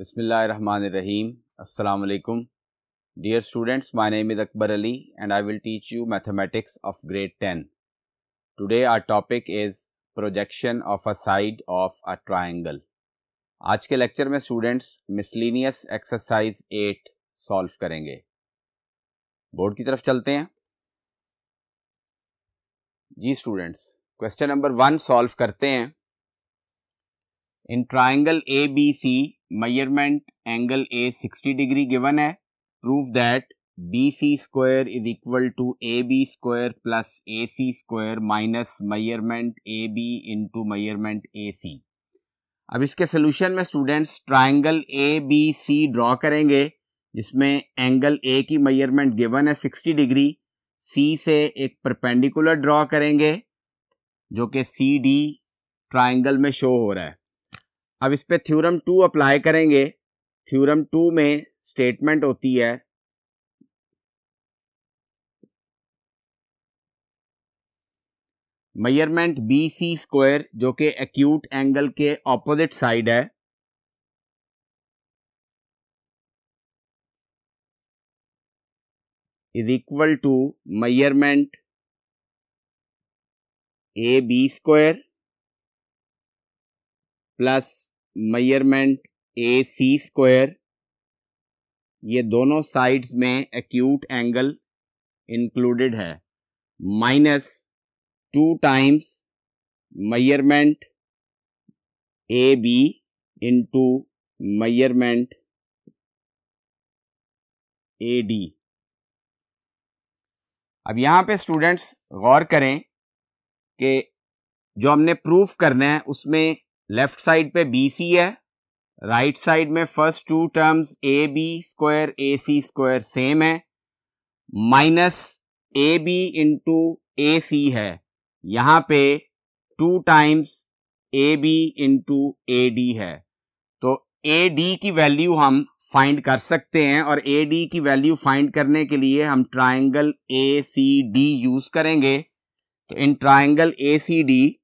बसमिल्ल रन रहीम अलकुम dear students my name is Akbar Ali and I will teach you mathematics of grade ten today our topic is projection of a side of a triangle आज के lecture में students miscellaneous exercise eight solve करेंगे board की तरफ चलते हैं जी students question number one solve करते हैं in triangle A B C measurement angle A 60 degree given है prove that BC square is equal to AB square plus AC square minus measurement AB into measurement AC अब इसके solution में students triangle A B C draw करेंगे जिसमें angle A की measurement given है 60 degree C से एक perpendicular draw करेंगे जो कि सी डी ट्राइंगल में शो हो रहा है अब इस पर थ्योरम टू अप्लाई करेंगे थ्योरम टू में स्टेटमेंट होती है मेयरमेंट बी सी स्क्वायर जो कि एक्यूट एंगल के ऑपोजिट साइड है is equal to measurement A B square plus measurement A C square ये दोनों साइड्स में एक्यूट एंगल इंक्लूडेड है minus two times measurement A B into measurement A D अब यहाँ पे स्टूडेंट्स गौर करें कि जो हमने प्रूफ करना है उसमें लेफ्ट साइड पे बी सी है राइट right साइड में first two terms A B square A C square same है minus A B into A C है यहाँ पे two times A B into A D है तो ए डी की वैल्यू हम फाइंड कर सकते हैं और ए डी की वैल्यू फाइंड करने के लिए हम triangle A C D use करेंगे तो इन triangle A C D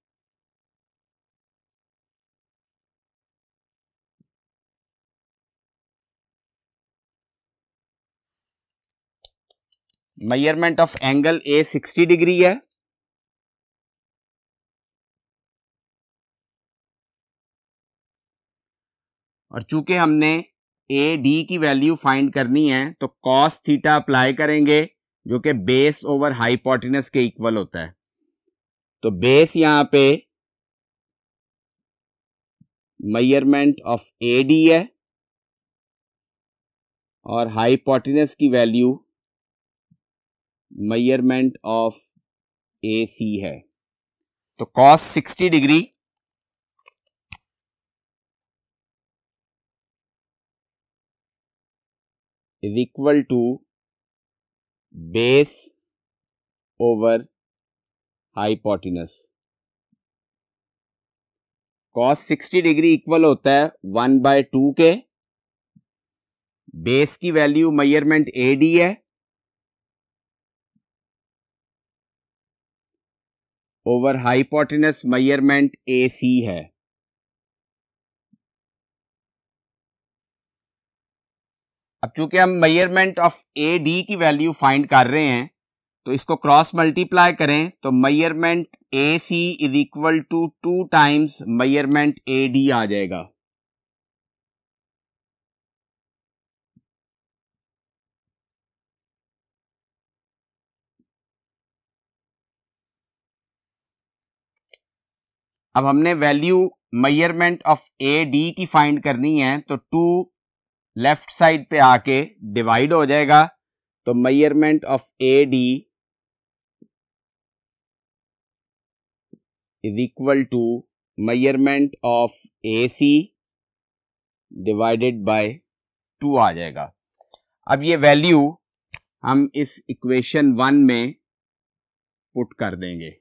measurement of angle A 60 degree है और चूंकि हमने ए डी की वैल्यू फाइंड करनी है तो कॉस थीटा अप्लाई करेंगे जो कि बेस ओवर हाइपोटिनस के इक्वल होता है तो बेस यहां पे मेयरमेंट ऑफ ए डी है और हाइपोटिनस की वैल्यू मयरमेंट ऑफ ए सी है तो cos sixty degree is equal to base over hypotenuse cos sixty degree equal होता है वन बाय टू के बेस की वैल्यू मयरमेंट ए डी है over hypotenuse measurement A C है अब चूंकि हम मयरमेंट ऑफ ए डी की वैल्यू फाइंड कर रहे हैं तो इसको क्रॉस मल्टीप्लाई करें तो measurement A C is equal to two times measurement A D आ जाएगा अब हमने value measurement of A D की फाइंड करनी है तो टू लेफ्ट साइड पे आके डिवाइड हो जाएगा तो measurement of A D is equal to measurement of A C divided by two आ जाएगा अब ये वैल्यू हम इस इक्वेशन वन में पुट कर देंगे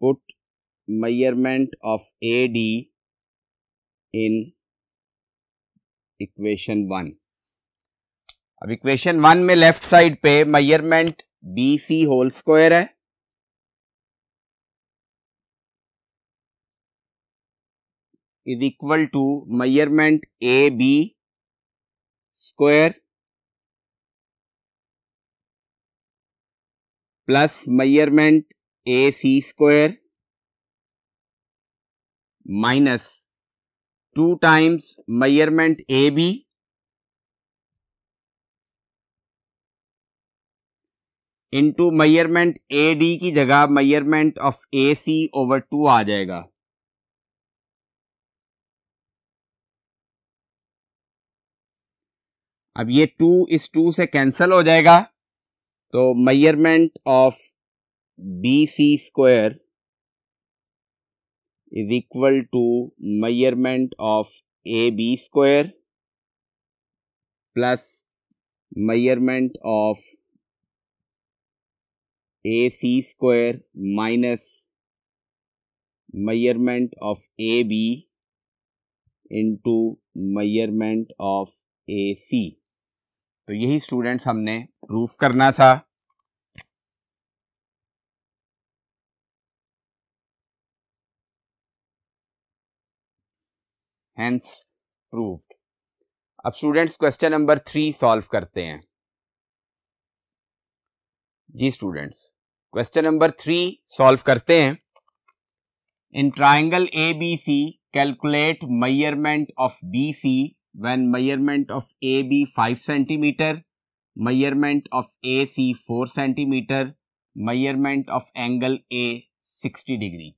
put measurement of AD in equation 1. अब इक्वेशन वन में लेफ्ट साइड पे measurement B C whole square है is equal to measurement A B square plus measurement A C square minus two times measurement A B into measurement A D की जगह measurement of A C over two आ जाएगा अब ये to इस to से cancel हो जाएगा तो measurement of B C square is equal to measurement of A B square plus measurement of A C square minus measurement of A B into measurement of A C तो यही students हमने proof करना था hence proved अब students question number three solve करते हैं जी students question number three solve करते हैं in triangle A B C calculate measurement of B C when मयरमेंट of A B five centimetre measurement of A C four centimetre measurement of angle A sixty degree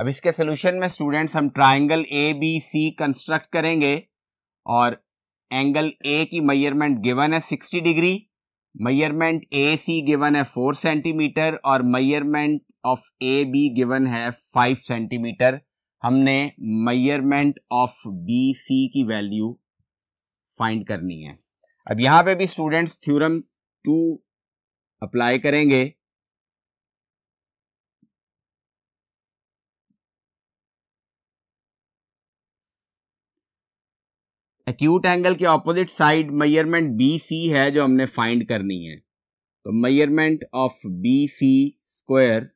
अब इसके solution में students हम triangle A B C construct करेंगे और angle A की मैयरमेंट given है 60 degree मैयरमेंट ए C given है 4 centimetre और measurement of A B given है 5 सेंटीमीटर हमने मैयरमेंट ऑफ बी सी की वैल्यू फाइंड करनी है अब यहाँ पे भी स्टूडेंट्स थ्योरम टू अप्लाई करेंगे एक्यूट एंगल के opposite side measurement B C है जो हमने फाइंड करनी है तो measurement of B C square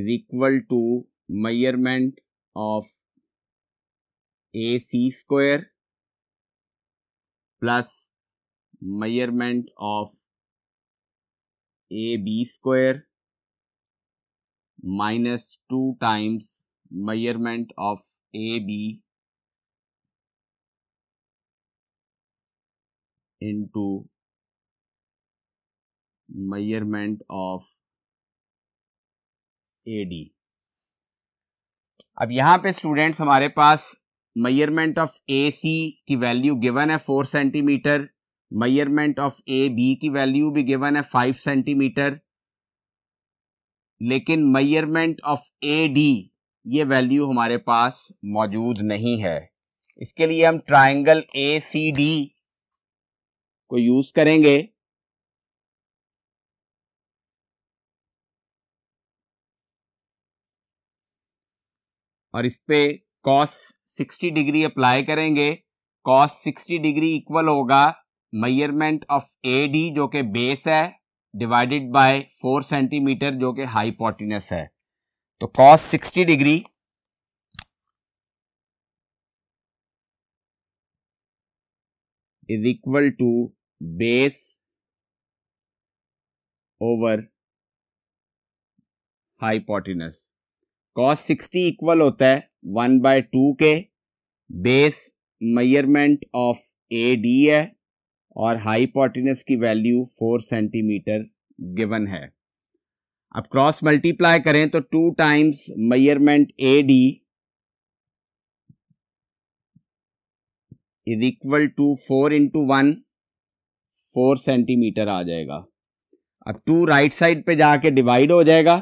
is equal to measurement of A C square plus measurement of A B square minus two times measurement of A B into measurement of AD. अब यहां पे students हमारे पास मेयरमेंट of A C की value given है four centimetre measurement of A B की value भी given है five centimetre लेकिन मेयरमेंट ऑफ ए डी ये वैल्यू हमारे पास मौजूद नहीं है इसके लिए हम ट्राइंगल ए सी डी को यूज करेंगे और इस पे कॉस 60 डिग्री अप्लाई करेंगे कॉस 60 डिग्री इक्वल होगा मयरमेंट ऑफ ए डी जो कि बेस है डिवाइडेड बाय 4 सेंटीमीटर जो कि पॉटिनस है तो cos 60 degree is equal to base over hypotenuse cos 60 equal होता है वन बाय टू के base measurement of A D है और हाइपोटिनस की वैल्यू फोर सेंटीमीटर गिवन है अब क्रॉस मल्टीप्लाई करें तो two times measurement A D is equal to four into one four centimetre आ जाएगा अब टू राइट साइड पे जाके डिवाइड हो जाएगा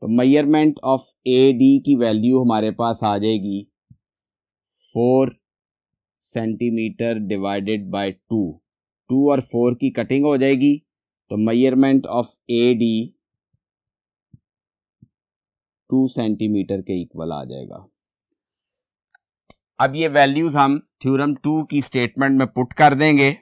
तो मैयरमेंट ऑफ ए डी की वैल्यू हमारे पास आ जाएगी four centimetre divided by two two और फोर की कटिंग हो जाएगी तो measurement of A D two centimetre के इक्वल आ जाएगा अब ये वैल्यूज़ हम थ्योरम टू की स्टेटमेंट में पुट कर देंगे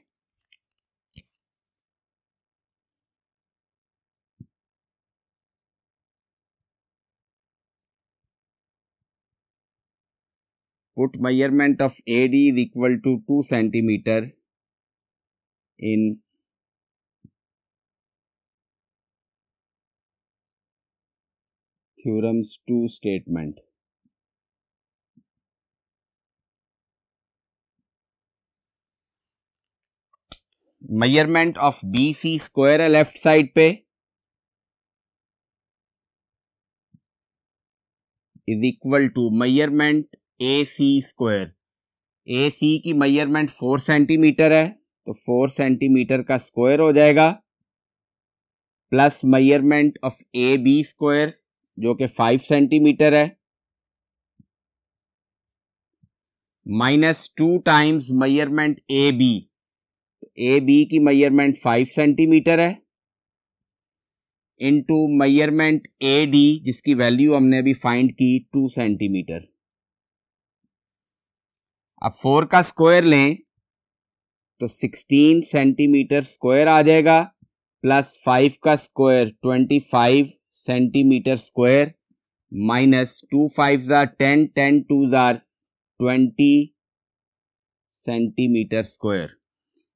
put measurement of AD is equal to 2 centimeter in theorem's 2 statement. Measurement of BC square left side साइड पे is equal to measurement A C square A C की measurement four centimetre है तो four centimetre का square हो जाएगा plus measurement of A B square जो कि फाइव सेंटीमीटर है minus two times measurement A B A B की मैयरमेंट फाइव सेंटीमीटर है इनटू मैयरमेंट ए डी जिसकी वैल्यू हमने अभी फाइंड की टू सेंटीमीटर अब फोर का स्क्वायर लें तो सिक्सटीन सेंटीमीटर स्क्वायर आ जाएगा प्लस फाइव का square twenty five centimetre square minus two five ज़ार टेन टेन टू ज़ार ट्वेंटी सेंटीमीटर स्क्वायर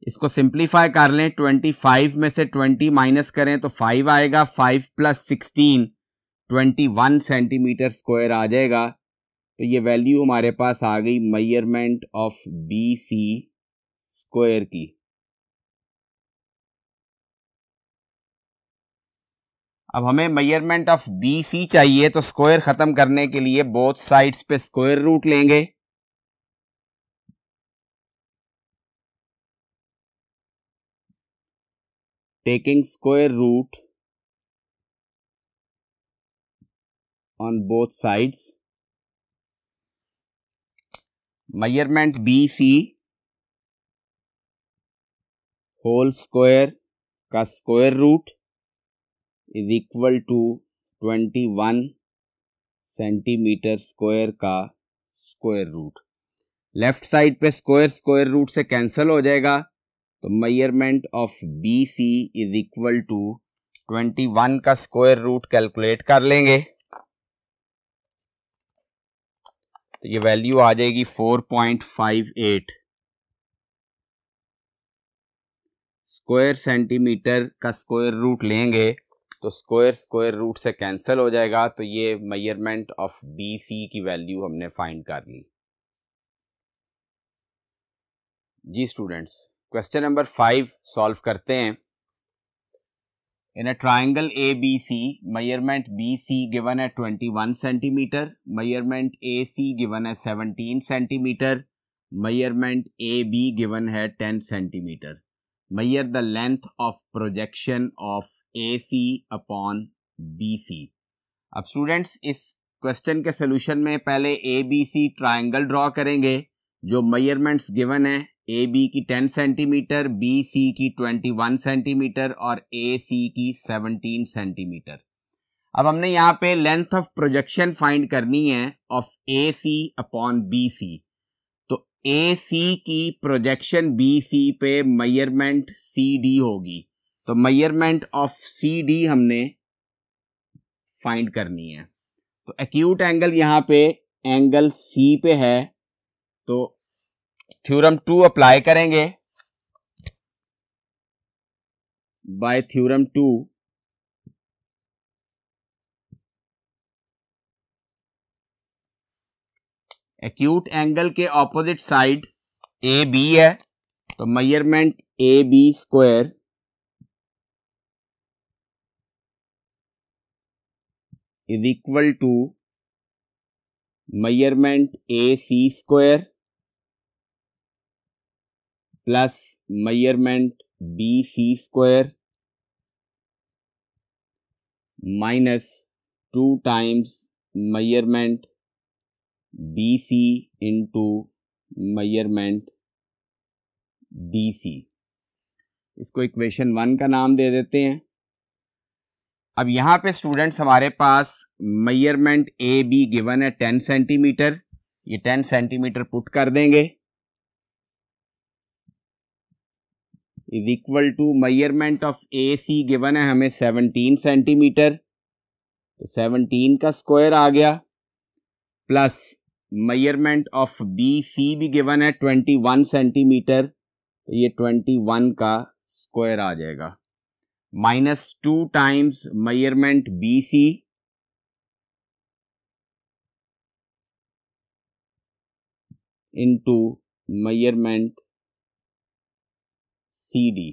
इसको सिंप्लीफाई कर लें ट्वेंटी फाइव में से ट्वेंटी माइनस करें तो फाइव आएगा five plus sixteen twenty one centimetre square आ जाएगा तो ये वैल्यू हमारे पास आ गई measurement of B C square की अब हमें मैयरमेंट ऑफ बी सी चाहिए तो स्क्वायर ख़त्म करने के लिए बोथ साइड्स पे स्क्वायर रूट लेंगे taking square root on both sides B C whole square का square root is equal to twenty one centimetre square का स्क्वायर रूट लेफ्ट साइड पे स्क्वायर स्क्वायर रूट से कैंसिल हो जाएगा तो measurement of B C is equal to twenty one का square root calculate कर लेंगे तो ये वैल्यू आ जाएगी four point five eight square centimetre का स्क्वायर रूट लेंगे तो स्क्वायर स्क्वायर रूट से कैंसिल हो जाएगा तो ये मेयरमेंट ऑफ बी सी की वैल्यू हमने फाइंड कर ली जी students question number five solve करते हैं In a triangle ABC, measurement BC given at 21 cm measurement AC given as 17 cm measurement AB given at 10 cm Measure the length of projection of AC upon BC. अब students इस question के solution में पहले A B C triangle draw करेंगे जो measurements given है ए B की 10 centimetre B C की 21 सेंटीमीटर और ए सी की 17 सेंटीमीटर अब हमने यहाँ पे लेंथ ऑफ प्रोजेक्शन फाइंड करनी है of A C upon B C तो ए सी की प्रोजेक्शन बी सी पे मयरमेंट सी डी होगी तो मयरमेंट ऑफ सी डी हमने फाइंड करनी है तो एक्यूट एंगल यहाँ पे एंगल सी पे है तो थ्योरम टू अप्लाई करेंगे by theorem two acute angle के ऑपोजिट साइड ए बी है तो measurement A B square is equal to measurement A C square plus measurement B C square minus two times measurement B C into measurement D C इसको equation one का नाम दे देते हैं अब यहाँ पे स्टूडेंट्स हमारे पास मयरमेंट ए बी गिवन है टेन सेंटीमीटर ये टेन सेंटीमीटर पुट कर देंगे is equal to measurement of A C given है हमें सेवनटीन सेंटीमीटर तो सेवनटीन का स्क्वायर आ गया plus measurement of B C भी गिवन है ट्वेंटी वन सेंटीमीटर तो ये ट्वेंटी वन का स्क्वायर आ जाएगा minus two times measurement B C into measurement C D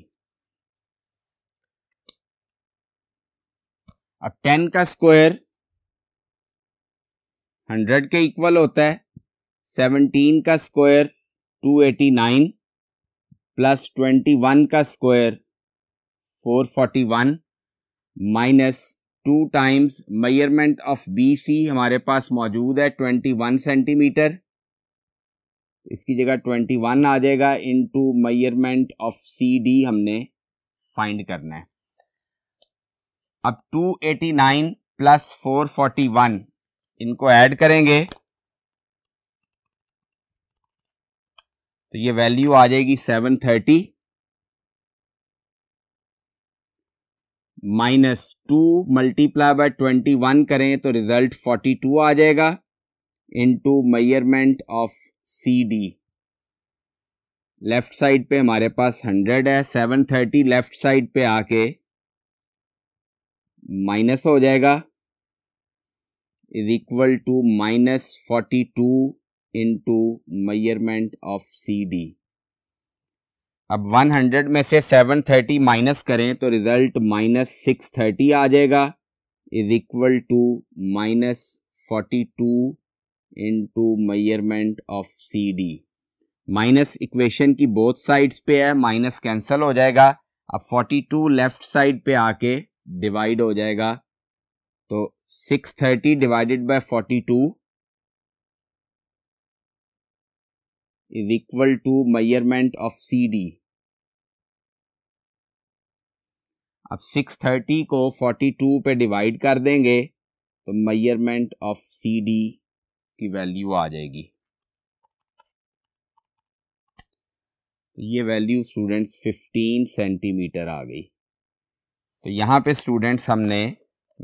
अब टेन का स्क्वायर हंड्रेड के इक्वल होता है सेवनटीन का square two eighty nine plus twenty one का square four forty one minus two times measurement of B C हमारे पास मौजूद है ट्वेंटी वन सेंटीमीटर इसकी जगह ट्वेंटी वन आ जाएगा into measurement of C D हमने फाइंड करना है अब two eighty nine plus four forty one इनको ऐड करेंगे तो ये वैल्यू आ जाएगी seven thirty minus two multiply by twenty one करें तो रिजल्ट फोर्टी टू आ जाएगा into measurement of C D left side पे हमारे पास हंड्रेड है सेवन थर्टी लेफ्ट साइड पे आके माइनस हो जाएगा is equal to minus forty to into measurement of C D अब वन हंड्रेड में से सेवन थर्टी माइनस करें तो रिजल्ट माइनस सिक्स थर्टी आ जाएगा is equal to minus forty two into measurement of C D minus equation की both sides पे है माइनस कैंसिल हो जाएगा अब 42 लेफ्ट साइड पे आके डिवाइड हो जाएगा तो 630 divided by 42 is equal to measurement of C D अब 630 को 42 पे डिवाइड कर देंगे तो मेयरमेंट ऑफ सी डी की वैल्यू आ जाएगी तो ये वैल्यू स्टूडेंट्स 15 सेंटीमीटर आ गई तो यहाँ पे स्टूडेंट्स हमने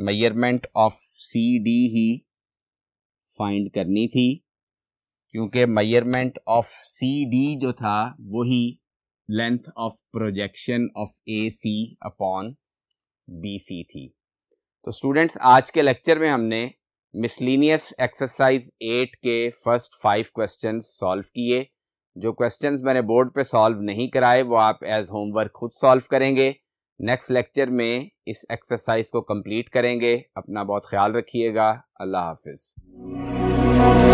मेयरमेंट ऑफ सी डी ही फाइंड करनी थी क्योंकि मेयरमेंट ऑफ सी डी जो था वही length of projection of A C upon B C थी तो स्टूडेंट्स आज के लेक्चर में हमने मिसलिनियस एक्सरसाइज एट के फर्स्ट फाइव क्वेश्चन सॉल्व किए जो क्वेश्चंस मैंने बोर्ड पे सॉल्व नहीं कराए वो आप एज होमवर्क खुद सॉल्व करेंगे नेक्स्ट लेक्चर में इस एक्सरसाइज को कंप्लीट करेंगे अपना बहुत ख्याल रखिएगा अल्लाह हाफिज़